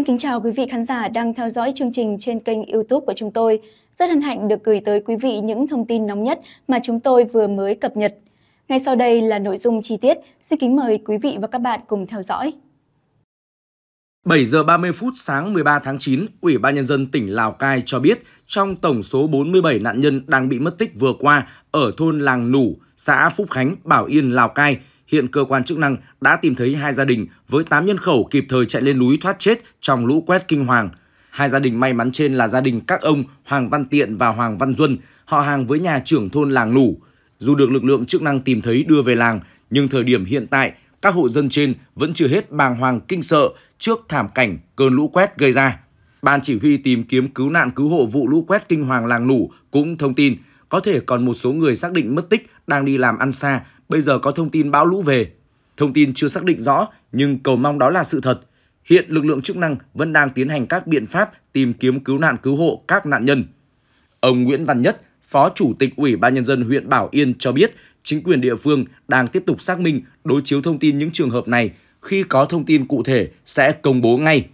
Xin kính chào quý vị khán giả đang theo dõi chương trình trên kênh YouTube của chúng tôi. Rất hân hạnh được gửi tới quý vị những thông tin nóng nhất mà chúng tôi vừa mới cập nhật. Ngay sau đây là nội dung chi tiết, xin kính mời quý vị và các bạn cùng theo dõi. 7 giờ 30 phút sáng 13 tháng 9, Ủy ban Nhân dân tỉnh Lào Cai cho biết trong tổng số 47 nạn nhân đang bị mất tích vừa qua ở thôn Làng Nủ, xã Phúc Khánh, Bảo Yên, Lào Cai, hiện cơ quan chức năng đã tìm thấy hai gia đình với 8 nhân khẩu kịp thời chạy lên núi thoát chết trong lũ quét kinh hoàng. Hai gia đình may mắn trên là gia đình các ông Hoàng Văn Tiện và Hoàng Văn Duân, họ hàng với nhà trưởng thôn làng Lủ. Dù được lực lượng chức năng tìm thấy đưa về làng, nhưng thời điểm hiện tại, các hộ dân trên vẫn chưa hết bàng hoàng kinh sợ trước thảm cảnh cơn lũ quét gây ra. Ban chỉ huy tìm kiếm cứu nạn cứu hộ vụ lũ quét kinh hoàng làng Nủ cũng thông tin có thể còn một số người xác định mất tích đang đi làm ăn xa bây giờ có thông tin bão lũ về. Thông tin chưa xác định rõ nhưng cầu mong đó là sự thật. Hiện lực lượng chức năng vẫn đang tiến hành các biện pháp tìm kiếm cứu nạn cứu hộ các nạn nhân. Ông Nguyễn Văn Nhất, Phó Chủ tịch Ủy ban Nhân dân huyện Bảo Yên cho biết chính quyền địa phương đang tiếp tục xác minh đối chiếu thông tin những trường hợp này khi có thông tin cụ thể sẽ công bố ngay.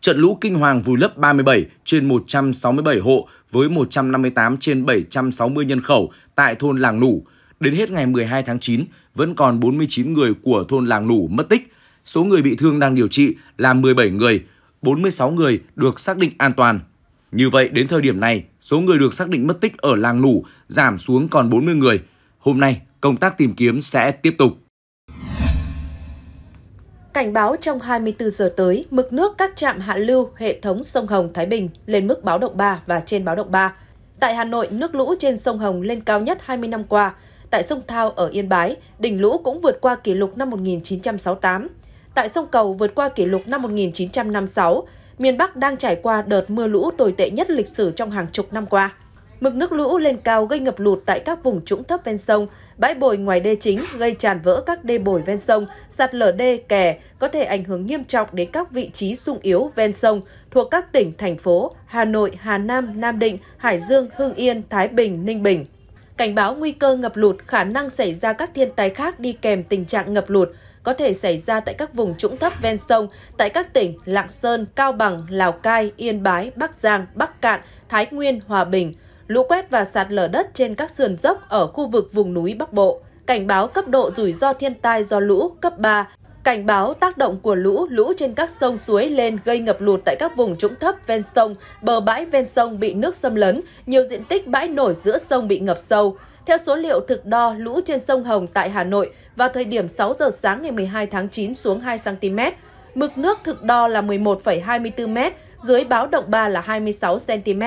Trận lũ kinh hoàng vùi lấp 37 trên 167 hộ với 158 trên 760 nhân khẩu tại thôn Làng Nủ, Đến hết ngày 12 tháng 9, vẫn còn 49 người của thôn làng Nủ mất tích. Số người bị thương đang điều trị là 17 người, 46 người được xác định an toàn. Như vậy, đến thời điểm này, số người được xác định mất tích ở làng Nủ giảm xuống còn 40 người. Hôm nay, công tác tìm kiếm sẽ tiếp tục. Cảnh báo trong 24 giờ tới, mực nước các trạm hạ lưu hệ thống sông Hồng Thái Bình lên mức báo động 3 và trên báo động 3. Tại Hà Nội, nước lũ trên sông Hồng lên cao nhất 20 năm qua. Tại sông Thao ở Yên Bái, đỉnh lũ cũng vượt qua kỷ lục năm 1968. Tại sông Cầu vượt qua kỷ lục năm 1956, miền Bắc đang trải qua đợt mưa lũ tồi tệ nhất lịch sử trong hàng chục năm qua. Mực nước lũ lên cao gây ngập lụt tại các vùng trũng thấp ven sông, bãi bồi ngoài đê chính gây tràn vỡ các đê bồi ven sông, sạt lở đê, kè, có thể ảnh hưởng nghiêm trọng đến các vị trí sung yếu ven sông thuộc các tỉnh, thành phố Hà Nội, Hà Nam, Nam Định, Hải Dương, Hưng Yên, Thái Bình, Ninh Bình cảnh báo nguy cơ ngập lụt khả năng xảy ra các thiên tai khác đi kèm tình trạng ngập lụt có thể xảy ra tại các vùng trũng thấp ven sông tại các tỉnh Lạng Sơn, Cao Bằng, Lào Cai, Yên Bái, Bắc Giang, Bắc Cạn, Thái Nguyên, Hòa Bình, lũ quét và sạt lở đất trên các sườn dốc ở khu vực vùng núi Bắc Bộ. Cảnh báo cấp độ rủi ro thiên tai do lũ cấp 3 Cảnh báo tác động của lũ, lũ trên các sông suối lên gây ngập lụt tại các vùng trũng thấp ven sông, bờ bãi ven sông bị nước xâm lấn, nhiều diện tích bãi nổi giữa sông bị ngập sâu. Theo số liệu thực đo, lũ trên sông Hồng tại Hà Nội vào thời điểm 6 giờ sáng ngày 12 tháng 9 xuống 2 cm. Mực nước thực đo là 11,24 m, dưới báo động 3 là 26 cm.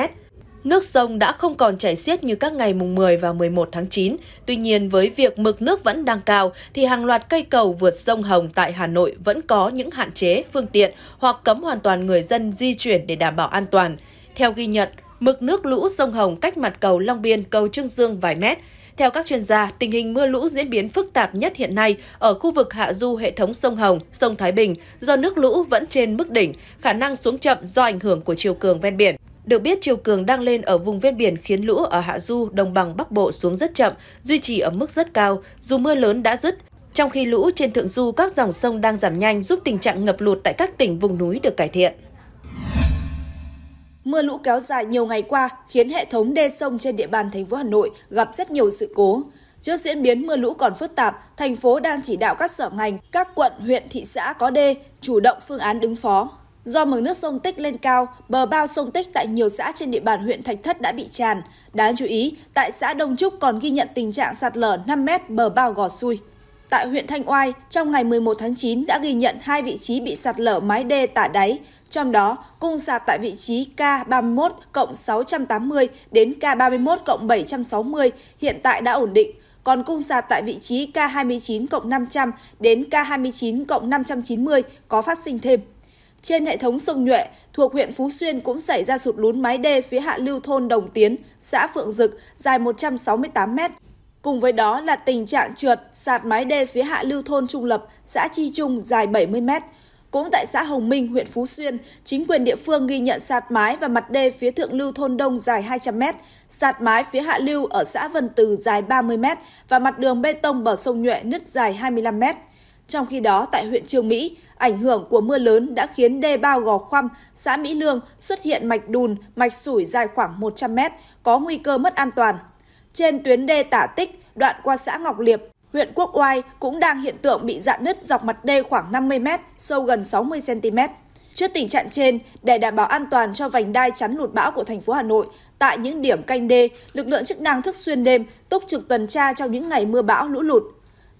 Nước sông đã không còn chảy xiết như các ngày mùng 10 và 11 tháng 9. Tuy nhiên, với việc mực nước vẫn đang cao, thì hàng loạt cây cầu vượt sông Hồng tại Hà Nội vẫn có những hạn chế, phương tiện hoặc cấm hoàn toàn người dân di chuyển để đảm bảo an toàn. Theo ghi nhận, mực nước lũ sông Hồng cách mặt cầu Long Biên, cầu Trương Dương vài mét. Theo các chuyên gia, tình hình mưa lũ diễn biến phức tạp nhất hiện nay ở khu vực hạ du hệ thống sông Hồng, sông Thái Bình do nước lũ vẫn trên mức đỉnh, khả năng xuống chậm do ảnh hưởng của chiều cường ven biển. Được biết, chiều cường đang lên ở vùng ven biển khiến lũ ở Hạ Du, đồng bằng Bắc Bộ xuống rất chậm, duy trì ở mức rất cao, dù mưa lớn đã dứt. Trong khi lũ trên thượng du các dòng sông đang giảm nhanh giúp tình trạng ngập lụt tại các tỉnh vùng núi được cải thiện. Mưa lũ kéo dài nhiều ngày qua khiến hệ thống đê sông trên địa bàn thành phố Hà Nội gặp rất nhiều sự cố. Trước diễn biến mưa lũ còn phức tạp, thành phố đang chỉ đạo các sở ngành, các quận, huyện, thị xã có đê chủ động phương án ứng phó. Do mực nước sông Tích lên cao, bờ bao sông Tích tại nhiều xã trên địa bàn huyện Thạch Thất đã bị tràn. Đáng chú ý, tại xã Đông Trúc còn ghi nhận tình trạng sạt lở 5 mét bờ bao gò xui. Tại huyện Thanh Oai, trong ngày 11 tháng 9 đã ghi nhận hai vị trí bị sạt lở mái đê tả đáy, trong đó cung sạt tại vị trí K31 cộng 680 đến K31 cộng 760 hiện tại đã ổn định, còn cung sạt tại vị trí K29 cộng 500 đến K29 cộng 590 có phát sinh thêm. Trên hệ thống sông Nhuệ thuộc huyện Phú Xuyên cũng xảy ra sụt lún mái đê phía hạ lưu thôn Đồng Tiến, xã Phượng Dực dài 168 mét Cùng với đó là tình trạng trượt, sạt mái đê phía hạ lưu thôn Trung Lập, xã Chi Trung dài 70 mét Cũng tại xã Hồng Minh, huyện Phú Xuyên, chính quyền địa phương ghi nhận sạt mái và mặt đê phía thượng lưu thôn Đông dài 200 mét sạt mái phía hạ lưu ở xã Vân Từ dài 30 mét và mặt đường bê tông bờ sông Nhuệ nứt dài 25 mét. Trong khi đó, tại huyện Trương Mỹ, ảnh hưởng của mưa lớn đã khiến đê bao Gò Khoăm, xã Mỹ Lương xuất hiện mạch đùn, mạch sủi dài khoảng 100 mét, có nguy cơ mất an toàn. Trên tuyến đê tả tích, đoạn qua xã Ngọc Liệp, huyện Quốc Oai cũng đang hiện tượng bị dạn nứt dọc mặt đê khoảng 50 mét, sâu gần 60 cm. Trước tình trạng trên, để đảm bảo an toàn cho vành đai chắn lụt bão của thành phố Hà Nội, tại những điểm canh đê, lực lượng chức năng thức xuyên đêm túc trực tuần tra trong những ngày mưa bão lũ lụt.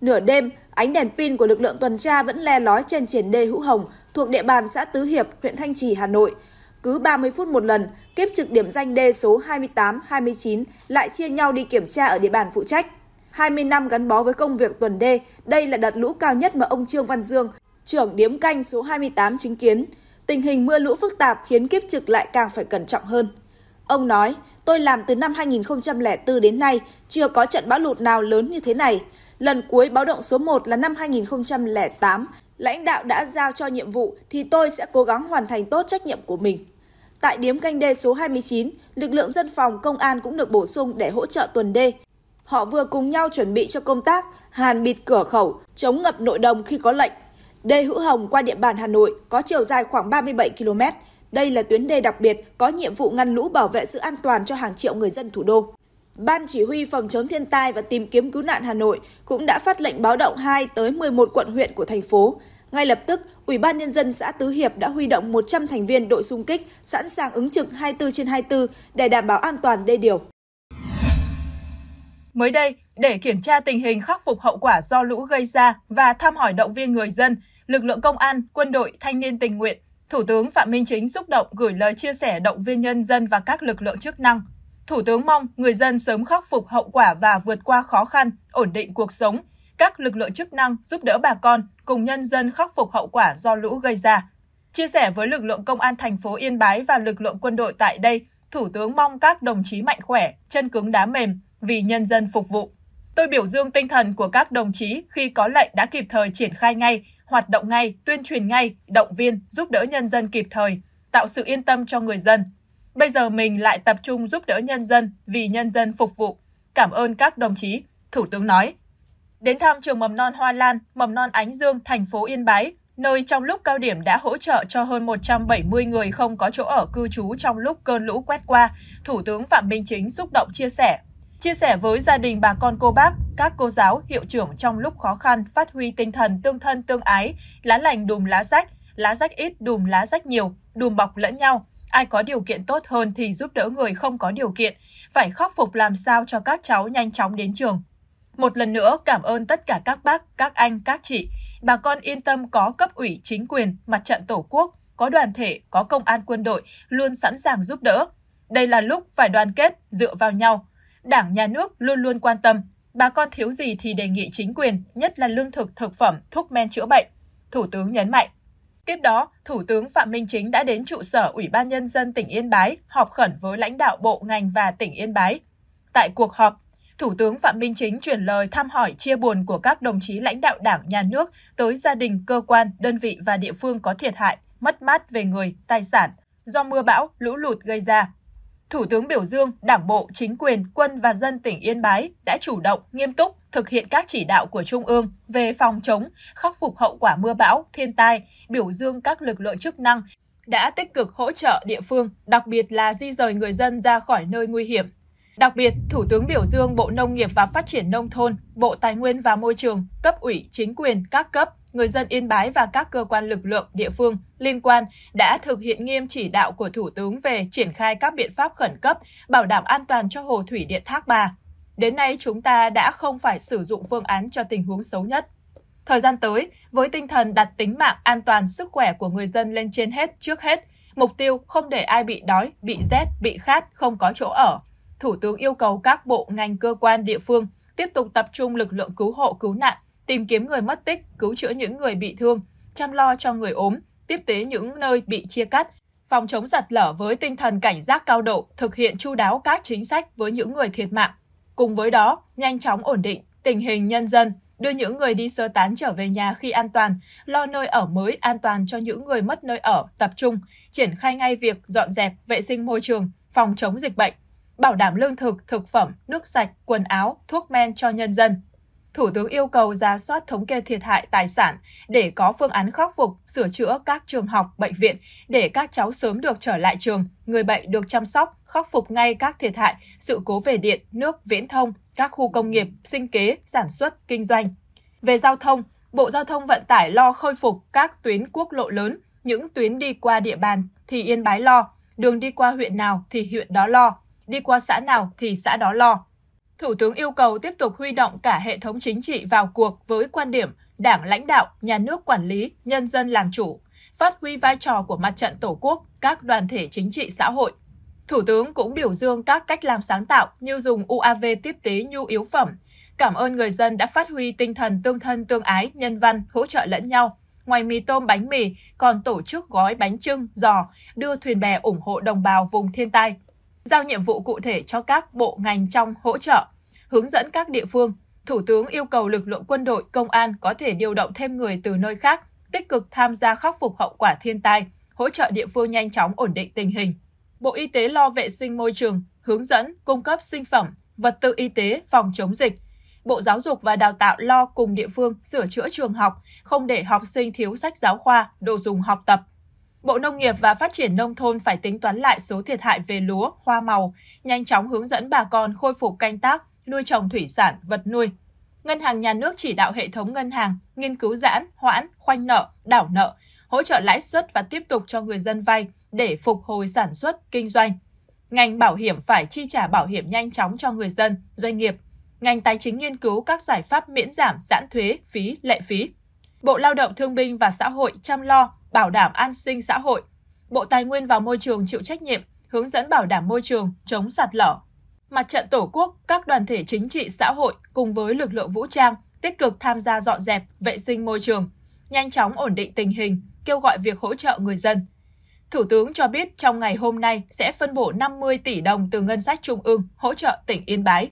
Nửa đêm, Ánh đèn pin của lực lượng tuần tra vẫn le lói trên triển đê Hữu Hồng thuộc địa bàn xã Tứ Hiệp, huyện Thanh Trì, Hà Nội. Cứ 30 phút một lần, kiếp trực điểm danh đê số 28, 29 lại chia nhau đi kiểm tra ở địa bàn phụ trách. 20 năm gắn bó với công việc tuần đê, đây là đợt lũ cao nhất mà ông Trương Văn Dương, trưởng điếm canh số 28 chứng kiến. Tình hình mưa lũ phức tạp khiến kiếp trực lại càng phải cẩn trọng hơn. Ông nói, tôi làm từ năm 2004 đến nay, chưa có trận bão lụt nào lớn như thế này. Lần cuối báo động số 1 là năm 2008, lãnh đạo đã giao cho nhiệm vụ thì tôi sẽ cố gắng hoàn thành tốt trách nhiệm của mình. Tại điếm canh đê số 29, lực lượng dân phòng công an cũng được bổ sung để hỗ trợ tuần đê. Họ vừa cùng nhau chuẩn bị cho công tác hàn bịt cửa khẩu, chống ngập nội đồng khi có lệnh. Đê Hữu Hồng qua địa bàn Hà Nội có chiều dài khoảng 37 km. Đây là tuyến đê đặc biệt có nhiệm vụ ngăn lũ bảo vệ sự an toàn cho hàng triệu người dân thủ đô. Ban Chỉ huy Phòng chống thiên tai và tìm kiếm cứu nạn Hà Nội cũng đã phát lệnh báo động 2 tới 11 quận huyện của thành phố. Ngay lập tức, Ủy ban Nhân dân xã Tứ Hiệp đã huy động 100 thành viên đội xung kích sẵn sàng ứng trực 24 trên 24 để đảm bảo an toàn đê điều. Mới đây, để kiểm tra tình hình khắc phục hậu quả do lũ gây ra và thăm hỏi động viên người dân, lực lượng công an, quân đội, thanh niên tình nguyện, Thủ tướng Phạm Minh Chính xúc động gửi lời chia sẻ động viên nhân dân và các lực lượng chức năng Thủ tướng mong người dân sớm khắc phục hậu quả và vượt qua khó khăn, ổn định cuộc sống. Các lực lượng chức năng giúp đỡ bà con cùng nhân dân khắc phục hậu quả do lũ gây ra. Chia sẻ với lực lượng công an thành phố Yên Bái và lực lượng quân đội tại đây, Thủ tướng mong các đồng chí mạnh khỏe, chân cứng đá mềm vì nhân dân phục vụ. Tôi biểu dương tinh thần của các đồng chí khi có lệnh đã kịp thời triển khai ngay, hoạt động ngay, tuyên truyền ngay, động viên, giúp đỡ nhân dân kịp thời, tạo sự yên tâm cho người dân, Bây giờ mình lại tập trung giúp đỡ nhân dân vì nhân dân phục vụ. Cảm ơn các đồng chí, Thủ tướng nói. Đến thăm trường mầm non Hoa Lan, mầm non Ánh Dương, thành phố Yên Bái, nơi trong lúc cao điểm đã hỗ trợ cho hơn 170 người không có chỗ ở cư trú trong lúc cơn lũ quét qua, Thủ tướng Phạm Minh Chính xúc động chia sẻ. Chia sẻ với gia đình bà con cô bác, các cô giáo, hiệu trưởng trong lúc khó khăn phát huy tinh thần tương thân tương ái, lá lành đùm lá rách, lá rách ít đùm lá rách nhiều, đùm bọc lẫn nhau, Ai có điều kiện tốt hơn thì giúp đỡ người không có điều kiện, phải khắc phục làm sao cho các cháu nhanh chóng đến trường. Một lần nữa cảm ơn tất cả các bác, các anh, các chị. Bà con yên tâm có cấp ủy, chính quyền, mặt trận tổ quốc, có đoàn thể, có công an quân đội luôn sẵn sàng giúp đỡ. Đây là lúc phải đoàn kết, dựa vào nhau. Đảng, nhà nước luôn luôn quan tâm. Bà con thiếu gì thì đề nghị chính quyền, nhất là lương thực, thực phẩm, thuốc men chữa bệnh. Thủ tướng nhấn mạnh. Tiếp đó, Thủ tướng Phạm Minh Chính đã đến trụ sở Ủy ban Nhân dân tỉnh Yên Bái họp khẩn với lãnh đạo bộ ngành và tỉnh Yên Bái. Tại cuộc họp, Thủ tướng Phạm Minh Chính chuyển lời thăm hỏi chia buồn của các đồng chí lãnh đạo đảng, nhà nước tới gia đình, cơ quan, đơn vị và địa phương có thiệt hại, mất mát về người, tài sản do mưa bão, lũ lụt gây ra. Thủ tướng biểu dương Đảng bộ, chính quyền, quân và dân tỉnh Yên Bái đã chủ động, nghiêm túc, thực hiện các chỉ đạo của Trung ương về phòng chống, khắc phục hậu quả mưa bão, thiên tai, biểu dương các lực lượng chức năng đã tích cực hỗ trợ địa phương, đặc biệt là di rời người dân ra khỏi nơi nguy hiểm. Đặc biệt, Thủ tướng biểu dương Bộ Nông nghiệp và Phát triển Nông thôn, Bộ Tài nguyên và Môi trường, cấp ủy, chính quyền, các cấp, người dân Yên Bái và các cơ quan lực lượng địa phương liên quan đã thực hiện nghiêm chỉ đạo của Thủ tướng về triển khai các biện pháp khẩn cấp, bảo đảm an toàn cho hồ thủy điện Thác Bà. Đến nay chúng ta đã không phải sử dụng phương án cho tình huống xấu nhất. Thời gian tới, với tinh thần đặt tính mạng an toàn sức khỏe của người dân lên trên hết trước hết, mục tiêu không để ai bị đói, bị rét, bị khát, không có chỗ ở. Thủ tướng yêu cầu các bộ ngành cơ quan địa phương tiếp tục tập trung lực lượng cứu hộ cứu nạn, tìm kiếm người mất tích, cứu chữa những người bị thương, chăm lo cho người ốm, tiếp tế những nơi bị chia cắt, phòng chống giặt lở với tinh thần cảnh giác cao độ, thực hiện chu đáo các chính sách với những người thiệt mạng, Cùng với đó, nhanh chóng ổn định tình hình nhân dân, đưa những người đi sơ tán trở về nhà khi an toàn, lo nơi ở mới an toàn cho những người mất nơi ở, tập trung, triển khai ngay việc dọn dẹp, vệ sinh môi trường, phòng chống dịch bệnh, bảo đảm lương thực, thực phẩm, nước sạch, quần áo, thuốc men cho nhân dân. Thủ tướng yêu cầu ra soát thống kê thiệt hại tài sản để có phương án khắc phục, sửa chữa các trường học, bệnh viện để các cháu sớm được trở lại trường, người bệnh được chăm sóc, khắc phục ngay các thiệt hại, sự cố về điện, nước, viễn thông, các khu công nghiệp, sinh kế, sản xuất, kinh doanh. Về giao thông, Bộ Giao thông Vận tải lo khôi phục các tuyến quốc lộ lớn, những tuyến đi qua địa bàn thì Yên Bái lo, đường đi qua huyện nào thì huyện đó lo, đi qua xã nào thì xã đó lo. Thủ tướng yêu cầu tiếp tục huy động cả hệ thống chính trị vào cuộc với quan điểm đảng lãnh đạo, nhà nước quản lý, nhân dân làm chủ, phát huy vai trò của mặt trận Tổ quốc, các đoàn thể chính trị xã hội. Thủ tướng cũng biểu dương các cách làm sáng tạo như dùng UAV tiếp tế nhu yếu phẩm, cảm ơn người dân đã phát huy tinh thần tương thân tương ái, nhân văn, hỗ trợ lẫn nhau. Ngoài mì tôm bánh mì, còn tổ chức gói bánh trưng, giò, đưa thuyền bè ủng hộ đồng bào vùng thiên tai giao nhiệm vụ cụ thể cho các bộ ngành trong hỗ trợ, hướng dẫn các địa phương. Thủ tướng yêu cầu lực lượng quân đội, công an có thể điều động thêm người từ nơi khác, tích cực tham gia khắc phục hậu quả thiên tai, hỗ trợ địa phương nhanh chóng ổn định tình hình. Bộ Y tế lo vệ sinh môi trường, hướng dẫn, cung cấp sinh phẩm, vật tư y tế phòng chống dịch. Bộ Giáo dục và Đào tạo lo cùng địa phương sửa chữa trường học, không để học sinh thiếu sách giáo khoa, đồ dùng học tập. Bộ Nông nghiệp và Phát triển Nông thôn phải tính toán lại số thiệt hại về lúa, hoa màu, nhanh chóng hướng dẫn bà con khôi phục canh tác, nuôi trồng thủy sản, vật nuôi. Ngân hàng nhà nước chỉ đạo hệ thống ngân hàng nghiên cứu giãn, hoãn, khoanh nợ, đảo nợ, hỗ trợ lãi suất và tiếp tục cho người dân vay để phục hồi sản xuất, kinh doanh. Ngành bảo hiểm phải chi trả bảo hiểm nhanh chóng cho người dân, doanh nghiệp. Ngành tài chính nghiên cứu các giải pháp miễn giảm, giãn thuế, phí, lệ phí. Bộ Lao động Thương binh và Xã hội chăm lo bảo đảm an sinh xã hội. Bộ Tài nguyên và Môi trường chịu trách nhiệm hướng dẫn bảo đảm môi trường, chống sạt lở. Mặt trận Tổ quốc, các đoàn thể chính trị xã hội cùng với lực lượng vũ trang tích cực tham gia dọn dẹp, vệ sinh môi trường, nhanh chóng ổn định tình hình, kêu gọi việc hỗ trợ người dân. Thủ tướng cho biết trong ngày hôm nay sẽ phân bổ 50 tỷ đồng từ ngân sách trung ương hỗ trợ tỉnh Yên Bái.